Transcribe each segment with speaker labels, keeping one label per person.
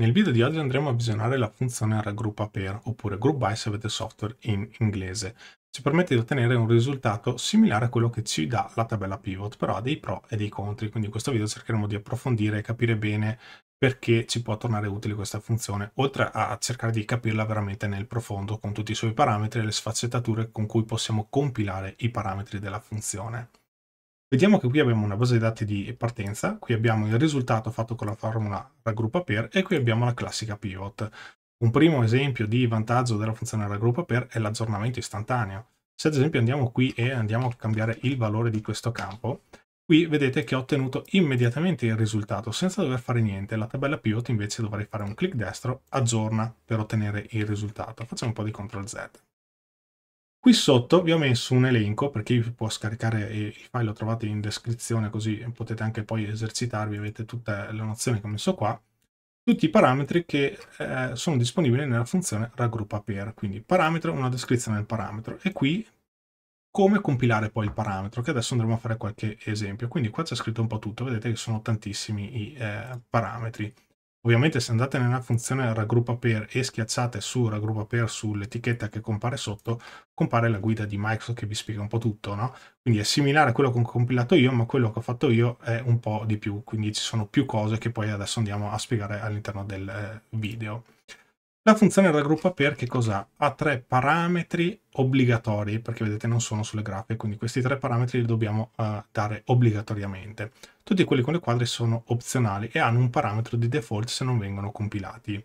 Speaker 1: Nel video di oggi andremo a visionare la funzione raggruppa per, oppure group by se avete software in inglese. Ci permette di ottenere un risultato similare a quello che ci dà la tabella pivot, però ha dei pro e dei contro, quindi in questo video cercheremo di approfondire e capire bene perché ci può tornare utile questa funzione, oltre a cercare di capirla veramente nel profondo con tutti i suoi parametri e le sfaccettature con cui possiamo compilare i parametri della funzione. Vediamo che qui abbiamo una base di dati di partenza, qui abbiamo il risultato fatto con la formula raggruppa per e qui abbiamo la classica pivot. Un primo esempio di vantaggio della funzione raggruppa per è l'aggiornamento istantaneo. Se ad esempio andiamo qui e andiamo a cambiare il valore di questo campo, qui vedete che ho ottenuto immediatamente il risultato senza dover fare niente. La tabella pivot invece dovrei fare un clic destro, aggiorna per ottenere il risultato. Facciamo un po' di CTRL Z. Qui sotto vi ho messo un elenco, per chi può scaricare il file lo trovate in descrizione, così potete anche poi esercitarvi, avete tutte le nozioni che ho messo qua, tutti i parametri che eh, sono disponibili nella funzione raggruppa per, quindi parametro, una descrizione del parametro, e qui come compilare poi il parametro, che adesso andremo a fare qualche esempio. Quindi qua c'è scritto un po' tutto, vedete che sono tantissimi i eh, parametri. Ovviamente se andate nella funzione raggruppa per e schiacciate su raggruppa per sull'etichetta che compare sotto, compare la guida di Microsoft che vi spiega un po' tutto, no? Quindi è similare a quello che ho compilato io, ma quello che ho fatto io è un po' di più, quindi ci sono più cose che poi adesso andiamo a spiegare all'interno del eh, video. La funzione del per che cos'ha? Ha tre parametri obbligatori, perché vedete non sono sulle grafiche, quindi questi tre parametri li dobbiamo uh, dare obbligatoriamente. Tutti quelli con le quadri sono opzionali e hanno un parametro di default se non vengono compilati.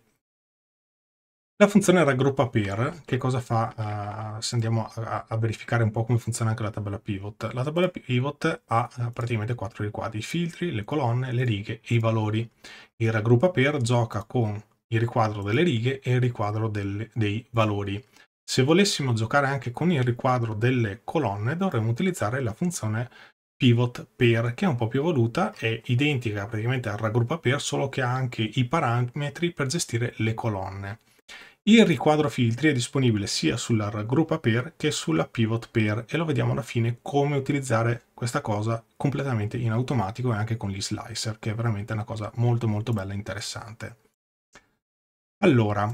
Speaker 1: La funzione raggruppa per, che cosa fa uh, se andiamo a, a, verificare un po' come funziona anche la tabella pivot? La tabella pivot ha uh, praticamente quattro riquadri, i filtri, le colonne, le righe e i valori. Il raggruppa per gioca con il riquadro delle righe e il riquadro delle, dei valori. Se volessimo giocare anche con il riquadro delle colonne dovremmo utilizzare la funzione pivot per che è un po' più evoluta, è identica praticamente al raggruppa per solo che ha anche i parametri per gestire le colonne. Il riquadro filtri è disponibile sia sulla raggruppa per che sulla pivot per e lo vediamo alla fine come utilizzare questa cosa completamente in automatico e anche con gli slicer che è veramente una cosa molto molto bella e interessante. Allora,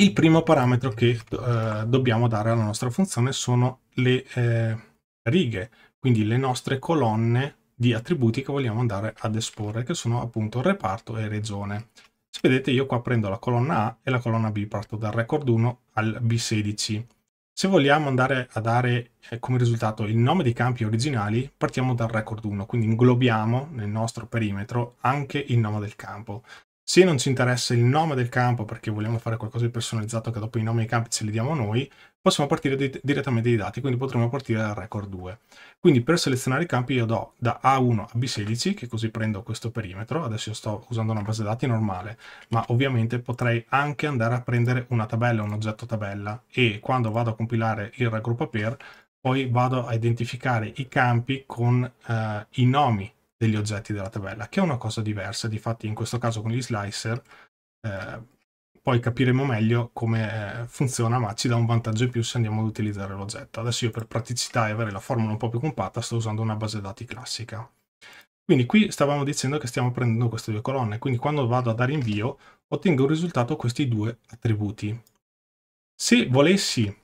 Speaker 1: il primo parametro che eh, dobbiamo dare alla nostra funzione sono le eh, righe, quindi le nostre colonne di attributi che vogliamo andare ad esporre, che sono appunto reparto e regione. Se vedete io qua prendo la colonna A e la colonna B, parto dal record 1 al B16. Se vogliamo andare a dare eh, come risultato il nome dei campi originali, partiamo dal record 1, quindi inglobiamo nel nostro perimetro anche il nome del campo. Se non ci interessa il nome del campo perché vogliamo fare qualcosa di personalizzato che dopo i nomi dei campi ce li diamo noi, possiamo partire di direttamente dai dati, quindi potremo partire dal record 2. Quindi per selezionare i campi io do da A1 a B16, che così prendo questo perimetro, adesso io sto usando una base dati normale, ma ovviamente potrei anche andare a prendere una tabella, un oggetto tabella, e quando vado a compilare il raggruppa per, poi vado a identificare i campi con eh, i nomi degli oggetti della tabella, che è una cosa diversa, difatti in questo caso con gli slicer eh, poi capiremo meglio come eh, funziona, ma ci dà un vantaggio in più se andiamo ad utilizzare l'oggetto. Adesso io per praticità e avere la formula un po' più compatta sto usando una base dati classica. Quindi qui stavamo dicendo che stiamo prendendo queste due colonne, quindi quando vado a dare invio ottengo il risultato questi due attributi. Se volessi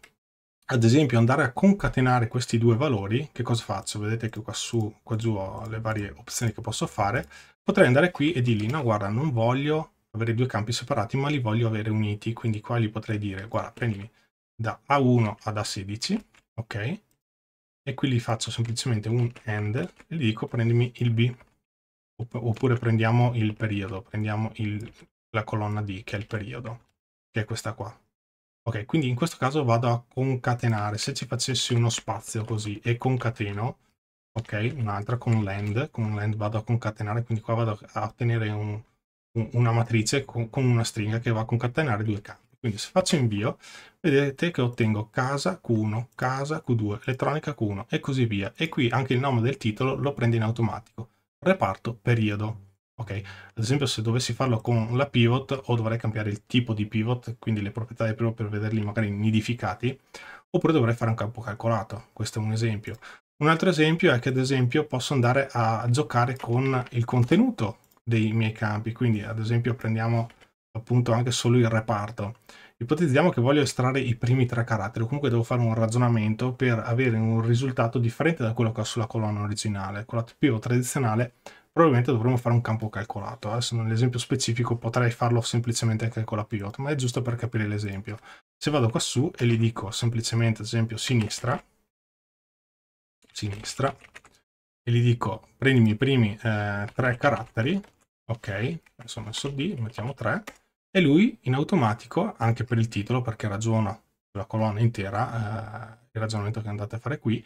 Speaker 1: ad esempio andare a concatenare questi due valori, che cosa faccio? Vedete che qua su, qua giù ho le varie opzioni che posso fare, potrei andare qui e dirgli no guarda non voglio avere due campi separati ma li voglio avere uniti, quindi qua gli potrei dire guarda prendimi da A1 ad A16, ok? E qui gli faccio semplicemente un AND e gli dico prendimi il B, oppure prendiamo il periodo, prendiamo il, la colonna D che è il periodo, che è questa qua, Ok, quindi in questo caso vado a concatenare. Se ci facessi uno spazio così e concateno, ok, un'altra con land, con land vado a concatenare, quindi qua vado a ottenere un, un, una matrice con, con, una stringa che va a concatenare due campi. Quindi se faccio invio, vedete che ottengo casa Q1, casa Q2, elettronica Q1 e così via. E qui anche il nome del titolo lo prende in automatico. Reparto periodo. Ok, ad esempio se dovessi farlo con la pivot o dovrei cambiare il tipo di pivot, quindi le proprietà del pivot per vederli magari nidificati, oppure dovrei fare un campo calcolato, questo è un esempio. Un altro esempio è che ad esempio posso andare a giocare con il contenuto dei miei campi, quindi ad esempio prendiamo appunto anche solo il reparto. Ipotizziamo che voglio estrarre i primi tre caratteri, comunque devo fare un ragionamento per avere un risultato differente da quello che ho sulla colonna originale. Con la pivot tradizionale probabilmente dovremmo fare un campo calcolato. Adesso eh. nell'esempio specifico potrei farlo semplicemente anche con la pivot, ma è giusto per capire l'esempio. Se vado qua su e gli dico semplicemente, ad esempio, sinistra, sinistra, e gli dico prendimi i primi eh, tre caratteri, ok, adesso ho messo D, mettiamo 3, e lui in automatico, anche per il titolo, perché ragiona sulla colonna intera, eh, il ragionamento che andate a fare qui,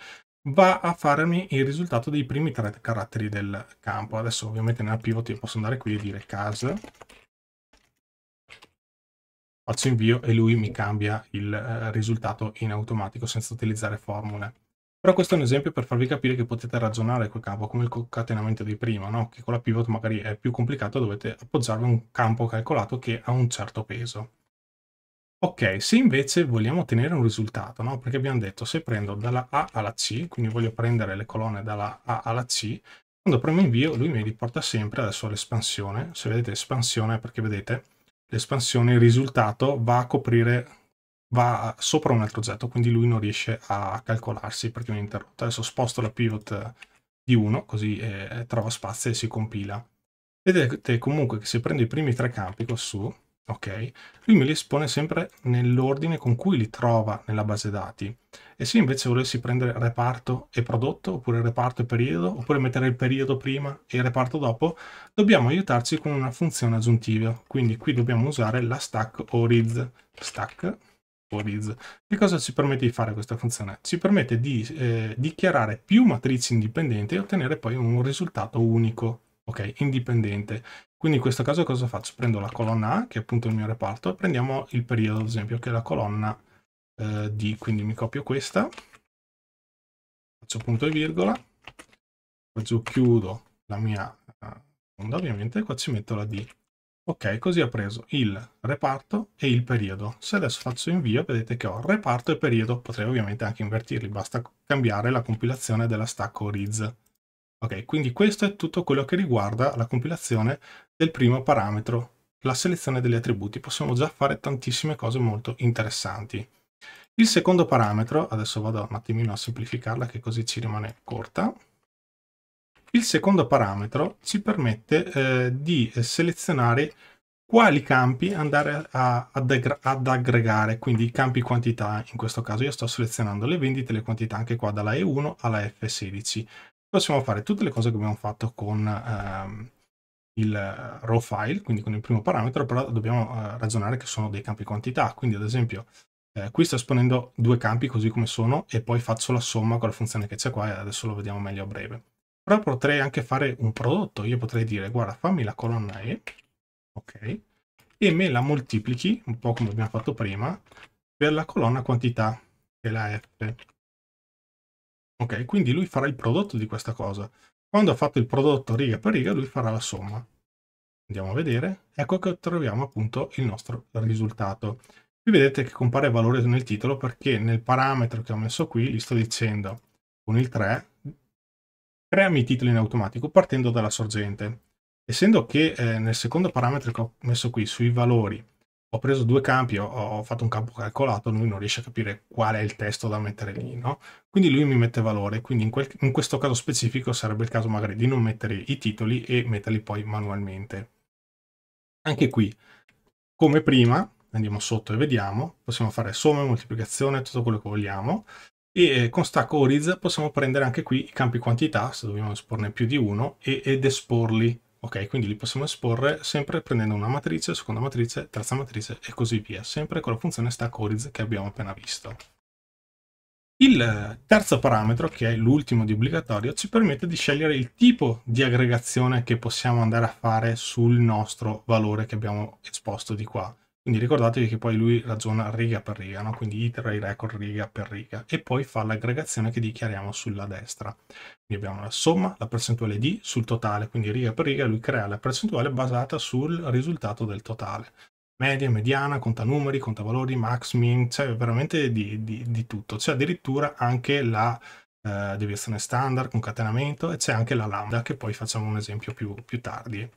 Speaker 1: va a farmi il risultato dei primi tre caratteri del campo. Adesso ovviamente nella pivot io posso andare qui e dire cas, faccio invio e lui mi cambia il eh, risultato in automatico senza utilizzare formule. Però questo è un esempio per farvi capire che potete ragionare quel campo come il concatenamento di prima, no? che con la pivot magari è più complicato, dovete appoggiarvi a un campo calcolato che ha un certo peso. Ok, se invece vogliamo ottenere un risultato, no? perché abbiamo detto se prendo dalla A alla C, quindi voglio prendere le colonne dalla A alla C, quando premo invio lui mi riporta sempre adesso l'espansione, se vedete espansione perché vedete l'espansione, il risultato va a coprire, va sopra un altro oggetto, quindi lui non riesce a calcolarsi perché è interrotto. Adesso sposto la pivot di 1 così eh, trova spazio e si compila. Vedete comunque che se prendo i primi tre campi qua su, ok? Lui me li espone sempre nell'ordine con cui li trova nella base dati. E se invece volessi prendere reparto e prodotto, oppure reparto e periodo, oppure mettere il periodo prima e il reparto dopo, dobbiamo aiutarci con una funzione aggiuntiva. Quindi qui dobbiamo usare la stack oriz. Stack oriz. Che cosa ci permette di fare questa funzione? Ci permette di eh, dichiarare più matrici indipendenti e ottenere poi un risultato unico ok, indipendente. Quindi in questo caso cosa faccio? Prendo la colonna A, che è appunto il mio reparto, e prendiamo il periodo, ad esempio, che è la colonna eh, D. Quindi mi copio questa, faccio punto e virgola, qua giù chiudo la mia eh, onda, ovviamente, e qua ci metto la D. Ok, così ho preso il reparto e il periodo. Se adesso faccio invio, vedete che ho reparto e periodo. Potrei ovviamente anche invertirli, basta cambiare la compilazione della stack oriz. Ok, quindi questo è tutto quello che riguarda la compilazione del primo parametro, la selezione degli attributi. Possiamo già fare tantissime cose molto interessanti. Il secondo parametro, adesso vado un attimino a semplificarla che così ci rimane corta, il secondo parametro ci permette eh, di selezionare quali campi andare a, ad, ad, aggregare, quindi i campi quantità in questo caso. Io sto selezionando le vendite, le quantità anche qua dalla E1 alla F16 possiamo fare tutte le cose che abbiamo fatto con ehm, il eh, raw file, quindi con il primo parametro, però dobbiamo eh, ragionare che sono dei campi quantità, quindi ad esempio eh, qui sto esponendo due campi così come sono e poi faccio la somma con la funzione che c'è qua e adesso lo vediamo meglio a breve. Però potrei anche fare un prodotto, io potrei dire guarda fammi la colonna E, ok, e me la moltiplichi, un po' come abbiamo fatto prima, per la colonna quantità, che è la F. Ok, quindi lui farà il prodotto di questa cosa. Quando ha fatto il prodotto riga per riga, lui farà la somma. Andiamo a vedere. Ecco che troviamo appunto il nostro risultato. Qui vedete che compare valore nel titolo perché nel parametro che ho messo qui gli sto dicendo con il 3 creami i titoli in automatico partendo dalla sorgente. Essendo che eh, nel secondo parametro che ho messo qui sui valori ho preso due campi, ho, ho, fatto un campo calcolato, lui non riesce a capire qual è il testo da mettere lì, no? Quindi lui mi mette valore, quindi in, quel, in, questo caso specifico sarebbe il caso magari di non mettere i titoli e metterli poi manualmente. Anche qui, come prima, andiamo sotto e vediamo, possiamo fare somme, moltiplicazione, tutto quello che vogliamo, e eh, con Stack Oriz possiamo prendere anche qui i campi quantità, se dobbiamo esporne più di uno, e, ed esporli Ok, quindi li possiamo esporre sempre prendendo una matrice, seconda matrice, terza matrice e così via, sempre con la funzione stack oriz che abbiamo appena visto. Il terzo parametro, che è l'ultimo di obbligatorio, ci permette di scegliere il tipo di aggregazione che possiamo andare a fare sul nostro valore che abbiamo esposto di qua. Quindi ricordatevi che poi lui ragiona riga per riga, no? quindi itera i record riga per riga e poi fa l'aggregazione che dichiariamo sulla destra. Quindi abbiamo la somma, la percentuale di sul totale, quindi riga per riga lui crea la percentuale basata sul risultato del totale. Media, mediana, conta numeri, conta valori, max, min, cioè veramente di, di, di tutto. C'è addirittura anche la eh, deviazione standard, concatenamento e c'è anche la lambda che poi facciamo un esempio più, più tardi.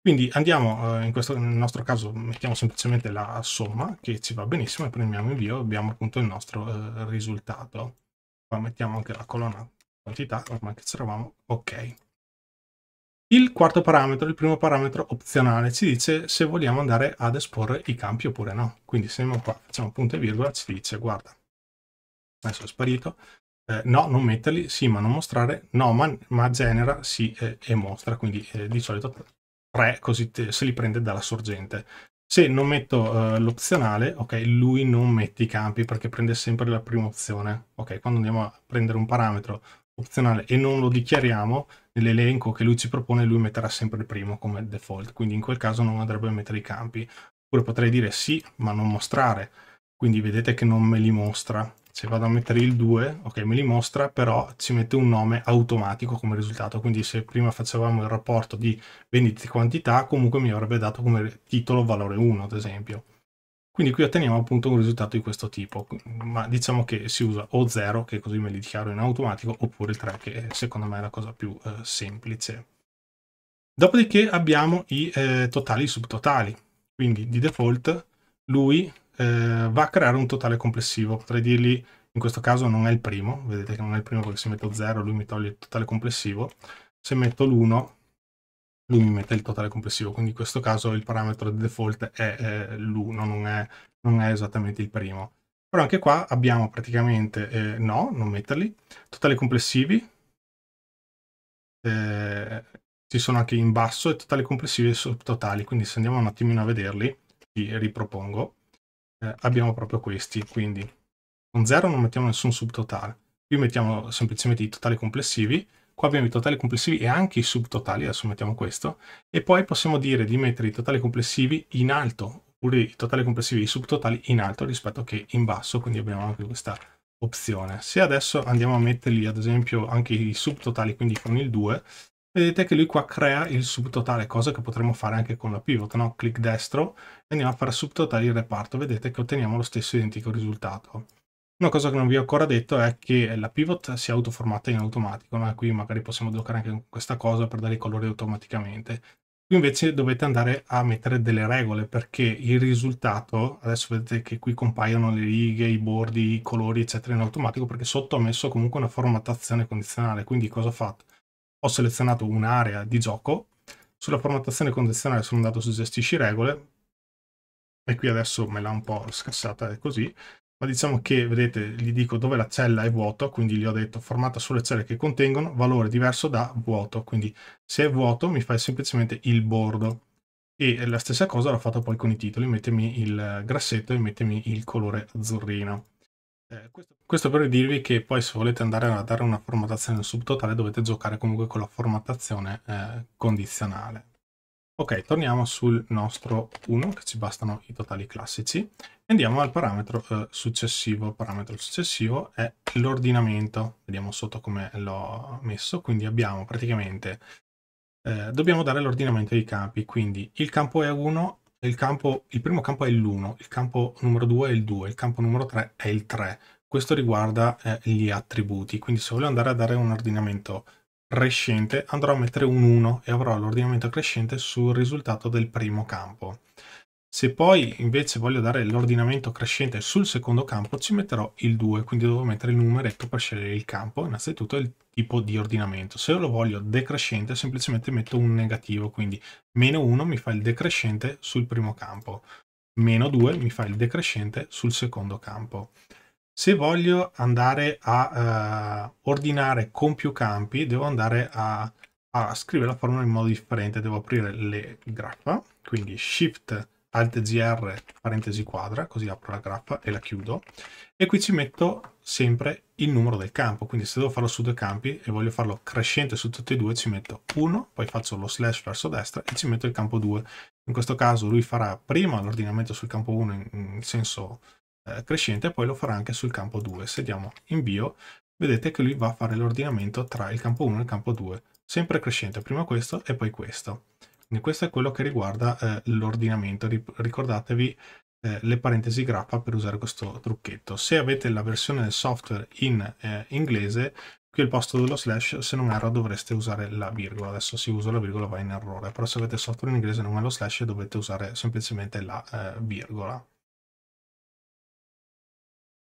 Speaker 1: Quindi andiamo, eh, in questo, nel nostro caso mettiamo semplicemente la somma, che ci va benissimo, e premiamo invio, abbiamo appunto il nostro eh, risultato. Qua mettiamo anche la colonna quantità, ormai che c'eravamo, ok. Il quarto parametro, il primo parametro opzionale, ci dice se vogliamo andare ad esporre i campi oppure no. Quindi se andiamo qua, facciamo punto e virgola, ci dice guarda, adesso è sparito, eh, no, non metterli, sì, ma non mostrare, no, ma, ma genera, sì eh, e mostra. Quindi eh, di solito 3, così te, se li prende dalla sorgente. Se non metto uh, l'opzionale, ok, lui non mette i campi perché prende sempre la prima opzione. Ok, quando andiamo a prendere un parametro opzionale e non lo dichiariamo, nell'elenco che lui ci propone lui metterà sempre il primo come default, quindi in quel caso non andrebbe a mettere i campi. Oppure potrei dire sì, ma non mostrare, quindi vedete che non me li mostra se vado a mettere il 2, ok, me li mostra, però ci mette un nome automatico come risultato. Quindi se prima facevamo il rapporto di vendite e quantità, comunque mi avrebbe dato come titolo valore 1, ad esempio. Quindi qui otteniamo appunto un risultato di questo tipo, ma diciamo che si usa o 0, che così me li dichiaro in automatico, oppure il 3, che secondo me è la cosa più eh, semplice. Dopodiché abbiamo i eh, totali e subtotali, quindi di default lui eh, va a creare un totale complessivo. Potrei dirgli, in questo caso non è il primo, vedete che non è il primo perché se metto 0 lui mi toglie il totale complessivo, se metto l'1 lui mi mette il totale complessivo, quindi in questo caso il parametro di default è eh, l'1, non è, non è esattamente il primo. Però anche qua abbiamo praticamente eh, no, non metterli, totali complessivi, eh, ci sono anche in basso e totali complessivi e subtotali, quindi se andiamo un attimino a vederli, li ripropongo eh, abbiamo proprio questi, quindi con 0 non mettiamo nessun subtotale, qui mettiamo semplicemente i totali complessivi, qua abbiamo i totali complessivi e anche i subtotali, adesso mettiamo questo, e poi possiamo dire di mettere i totali complessivi in alto, oppure i totali complessivi e i subtotali in alto rispetto che in basso, quindi abbiamo anche questa opzione. Se adesso andiamo a metterli ad esempio anche i subtotali, quindi con il 2, vedete che lui qua crea il subtotale, cosa che potremmo fare anche con la pivot, no? Clic destro e andiamo a fare subtotale il reparto, vedete che otteniamo lo stesso identico risultato. Una cosa che non vi ho ancora detto è che la pivot si è autoformata in automatico, ma qui magari possiamo giocare anche con questa cosa per dare i colori automaticamente. Qui invece dovete andare a mettere delle regole perché il risultato, adesso vedete che qui compaiono le righe, i bordi, i colori eccetera in automatico perché sotto ho messo comunque una formattazione condizionale, quindi cosa ho fatto? ho selezionato un'area di gioco, sulla formattazione condizionale sono andato su gestisci regole, e qui adesso me l'ha un po' scassata è così, ma diciamo che, vedete, gli dico dove la cella è vuota, quindi gli ho detto formata sulle celle che contengono valore diverso da vuoto, quindi se è vuoto mi fai semplicemente il bordo. E la stessa cosa l'ho fatta poi con i titoli, mettimi il grassetto e mettimi il colore azzurrino. Eh, questo, questo, per dirvi che poi se volete andare a dare una formattazione subtotale dovete giocare comunque con la formattazione eh, condizionale. Ok, torniamo sul nostro 1 che ci bastano i totali classici e andiamo al parametro eh, successivo. Il parametro successivo è l'ordinamento, vediamo sotto come l'ho messo, quindi abbiamo praticamente, eh, dobbiamo dare l'ordinamento dei campi, quindi il campo E1 il, campo, il primo campo è l'1, il campo numero 2 è il 2, il campo numero 3 è il 3. Questo riguarda eh, gli attributi, quindi se voglio andare a dare un ordinamento crescente andrò a mettere un 1 e avrò l'ordinamento crescente sul risultato del primo campo. Se poi invece voglio dare l'ordinamento crescente sul secondo campo ci metterò il 2, quindi devo mettere il numeretto per scegliere il campo, innanzitutto il tipo di ordinamento. Se lo voglio decrescente semplicemente metto un negativo, quindi meno 1 mi fa il decrescente sul primo campo, meno 2 mi fa il decrescente sul secondo campo. Se voglio andare a uh, ordinare con più campi devo andare a, a scrivere la formula in modo differente, devo aprire le graffa, quindi shift Alt-GR parentesi quadra, così apro la grappa e la chiudo, e qui ci metto sempre il numero del campo, quindi se devo farlo su due campi e voglio farlo crescente su tutti e due ci metto 1, poi faccio lo slash verso destra e ci metto il campo 2. In questo caso lui farà prima l'ordinamento sul campo 1 in, senso eh, crescente poi lo farà anche sul campo 2. Se diamo invio vedete che lui va a fare l'ordinamento tra il campo 1 e il campo 2, sempre crescente, prima questo e poi questo. Quindi questo è quello che riguarda eh, l'ordinamento. Ricordatevi eh, le parentesi grappa per usare questo trucchetto. Se avete la versione del software in eh, inglese, qui al posto dello slash, se non erro, dovreste usare la virgola. Adesso si usa la virgola va in errore, però se avete software in inglese non è lo slash dovete usare semplicemente la eh, virgola.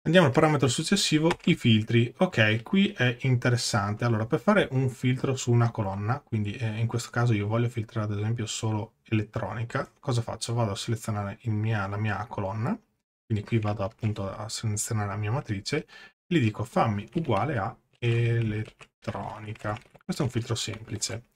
Speaker 1: Andiamo al parametro successivo, i filtri. Ok, qui è interessante. Allora, per fare un filtro su una colonna, quindi eh, in questo caso io voglio filtrare ad esempio solo elettronica, cosa faccio? Vado a selezionare mia, la mia colonna, quindi qui vado appunto a selezionare la mia matrice, gli dico fammi uguale a elettronica. Questo è un filtro semplice.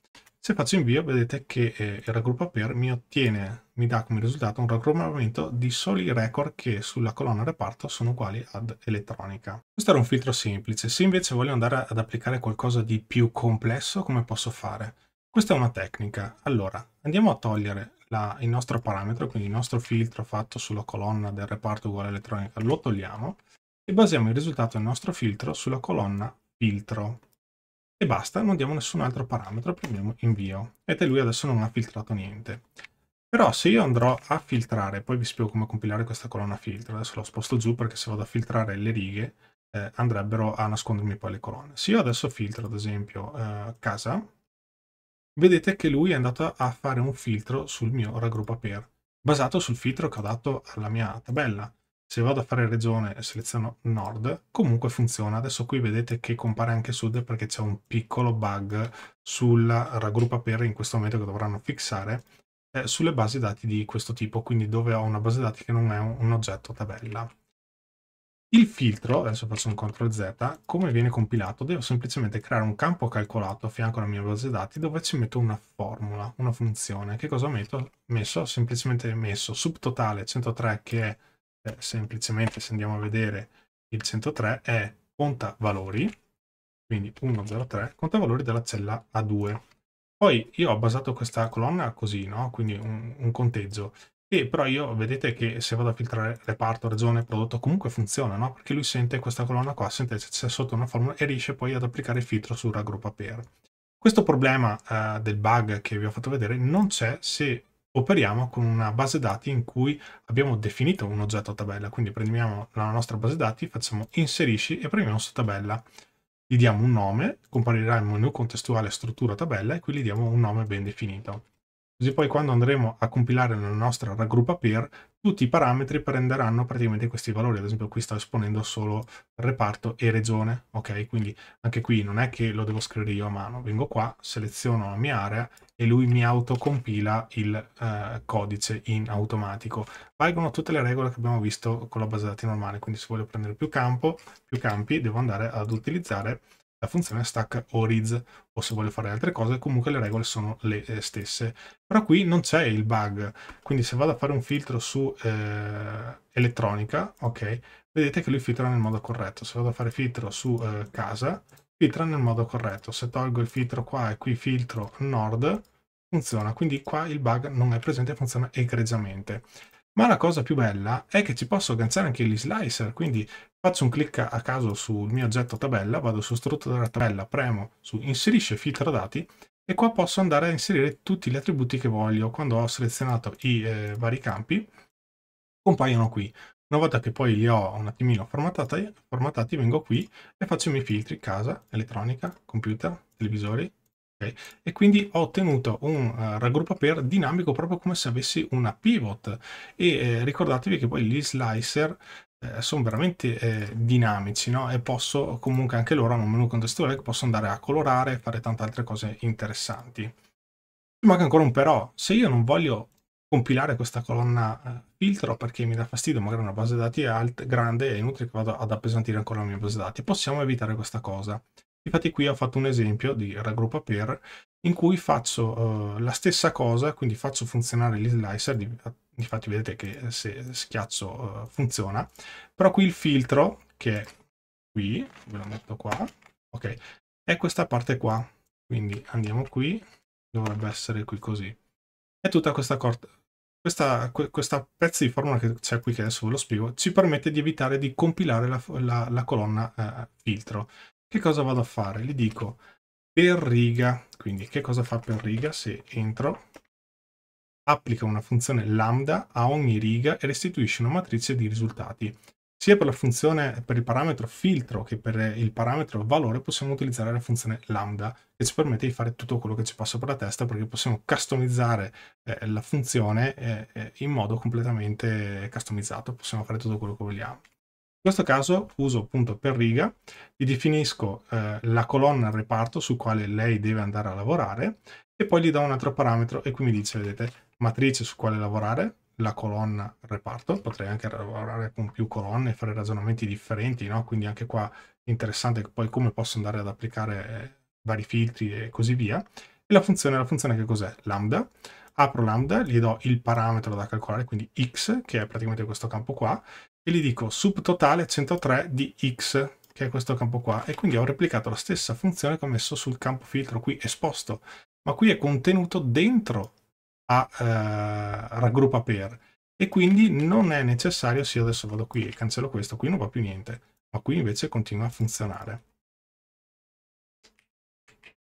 Speaker 1: Se faccio invio vedete che eh, il raggruppa per mi ottiene, mi dà come risultato un raggruppamento di soli record che sulla colonna reparto sono uguali ad elettronica. Questo era un filtro semplice, se invece voglio andare ad applicare qualcosa di più complesso come posso fare? Questa è una tecnica. Allora, andiamo a togliere la, il nostro parametro, quindi il nostro filtro fatto sulla colonna del reparto uguale elettronica, lo togliamo e basiamo il risultato del nostro filtro sulla colonna filtro e basta, non diamo nessun altro parametro, premiamo invio. Ed è lui adesso non ha filtrato niente. Però se io andrò a filtrare, poi vi spiego come compilare questa colonna filtro, adesso lo sposto giù perché se vado a filtrare le righe eh, andrebbero a nascondermi poi le colonne. Se io adesso filtro ad esempio eh, casa, vedete che lui è andato a fare un filtro sul mio raggruppa per, basato sul filtro che ho dato alla mia tabella se vado a fare regione e seleziono nord, comunque funziona. Adesso qui vedete che compare anche sud perché c'è un piccolo bug sulla raggruppa per in questo momento che dovranno fissare eh, sulle basi dati di questo tipo, quindi dove ho una base dati che non è un, un oggetto tabella. Il filtro, adesso faccio un CTRL Z, come viene compilato? Devo semplicemente creare un campo calcolato a fianco alla mia base dati dove ci metto una formula, una funzione. Che cosa metto? Messo, semplicemente messo subtotale 103 che è eh, semplicemente se andiamo a vedere il 103 è conta valori, quindi 103, conta valori della cella A2. Poi io ho basato questa colonna così, no? quindi un, un conteggio, e però io vedete che se vado a filtrare reparto, regione, prodotto, comunque funziona, no? perché lui sente questa colonna qua, sente se c'è sotto una formula e riesce poi ad applicare il filtro sul raggruppa per. Questo problema eh, del bug che vi ho fatto vedere non c'è se operiamo con una base dati in cui abbiamo definito un oggetto tabella, quindi prendiamo la nostra base dati, facciamo inserisci e premiamo su tabella. Gli diamo un nome, comparirà il menu contestuale struttura tabella e qui gli diamo un nome ben definito. Così poi quando andremo a compilare la nostra raggruppa per, tutti i parametri prenderanno praticamente questi valori, ad esempio qui sto esponendo solo reparto e regione, ok? Quindi anche qui non è che lo devo scrivere io a mano, vengo qua, seleziono la mia area e lui mi autocompila il eh, codice in automatico. Valgono tutte le regole che abbiamo visto con la base dati normale, quindi se voglio prendere più, campo, più campi devo andare ad utilizzare la funzione stack oriz o se voglio fare altre cose comunque le regole sono le eh, stesse però qui non c'è il bug quindi se vado a fare un filtro su eh, elettronica ok vedete che lui filtra nel modo corretto se vado a fare filtro su eh, casa filtra nel modo corretto se tolgo il filtro qua e qui filtro nord funziona, quindi qua il bug non è presente, funziona egregiamente. Ma la cosa più bella è che ci posso agganciare anche gli slicer, quindi faccio un clic a caso sul mio oggetto tabella, vado su struttura della tabella, premo su inserisce filtro dati e qua posso andare a inserire tutti gli attributi che voglio. Quando ho selezionato i eh, vari campi, compaiono qui. Una volta che poi li ho un attimino formattati, formattati vengo qui e faccio i miei filtri, casa, elettronica, computer, televisori, Okay? E quindi ho ottenuto un uh, eh, raggruppa per dinamico proprio come se avessi una pivot. E eh, ricordatevi che poi gli slicer eh, sono veramente eh, dinamici no? e posso comunque anche loro hanno un menu contestuale che posso andare a colorare e fare tante altre cose interessanti. manca ancora un però, se io non voglio compilare questa colonna eh, filtro perché mi dà fastidio magari una base dati è alt grande è inutile che vado ad appesantire ancora la mia base dati, possiamo evitare questa cosa. Infatti qui ho fatto un esempio di raggruppa per in cui faccio uh, la stessa cosa, quindi faccio funzionare gli slicer, di, infatti vedete che eh, se schiaccio uh, funziona, però qui il filtro, che è qui, ve lo metto qua, ok, è questa parte qua, quindi andiamo qui, dovrebbe essere qui così. è tutta questa corta, questa, questa, pezzo di formula che c'è qui, che adesso ve lo spiego, ci permette di evitare di compilare la, la, la colonna eh, filtro che cosa vado a fare? Gli dico per riga, quindi che cosa fa per riga se entro, applica una funzione lambda a ogni riga e restituisce una matrice di risultati. Sia per la funzione, per il parametro filtro che per il parametro valore possiamo utilizzare la funzione lambda che ci permette di fare tutto quello che ci passa per la testa perché possiamo customizzare eh, la funzione eh, eh in modo completamente customizzato, possiamo fare tutto quello che vogliamo. In questo caso uso punto per riga, gli definisco eh, la colonna al reparto su quale lei deve andare a lavorare e poi gli do un altro parametro e qui mi dice, vedete, matrice su quale lavorare, la colonna reparto, potrei anche lavorare con più colonne, fare ragionamenti differenti, no? quindi anche qua interessante poi come posso andare ad applicare eh, vari filtri e così via. E la funzione, la funzione che cos'è? Lambda apro lambda, gli do il parametro da calcolare, quindi x, che è praticamente questo campo qua, e gli dico subtotale 103 di x, che è questo campo qua, e quindi ho replicato la stessa funzione che ho messo sul campo filtro qui esposto, ma qui è contenuto dentro a eh, raggruppa per, e quindi non è necessario, se io adesso vado qui e cancello questo, qui non va più niente, ma qui invece continua a funzionare.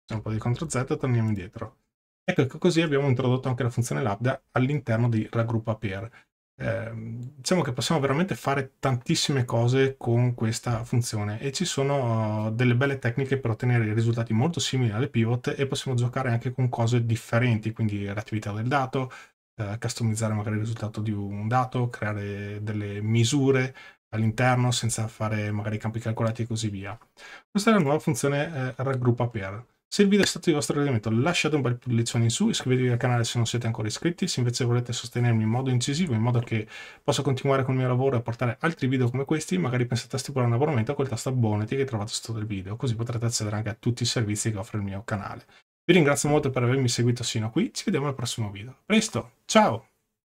Speaker 1: Facciamo un po' di CTRL Z e torniamo indietro Ecco, ecco così abbiamo introdotto anche la funzione lambda all'interno di raggruppa per. Eh, diciamo che possiamo veramente fare tantissime cose con questa funzione e ci sono delle belle tecniche per ottenere risultati molto simili alle pivot e possiamo giocare anche con cose differenti, quindi reattività del dato, eh, customizzare magari il risultato di un dato, creare delle misure all'interno senza fare magari campi calcolati e così via. Questa è la nuova funzione eh, raggruppa per. Se il video è stato di vostro gradimento lasciate un bel pollizione in su, iscrivetevi al canale se non siete ancora iscritti, se invece volete sostenermi in modo incisivo, in modo che possa continuare con il mio lavoro e portare altri video come questi, magari pensate a stipulare un abbonamento col tasto abbonati che trovate sotto del video, così potrete accedere anche a tutti i servizi che offre il mio canale. Vi ringrazio molto per avermi seguito sino a qui, ci vediamo al prossimo video. Presto, ciao!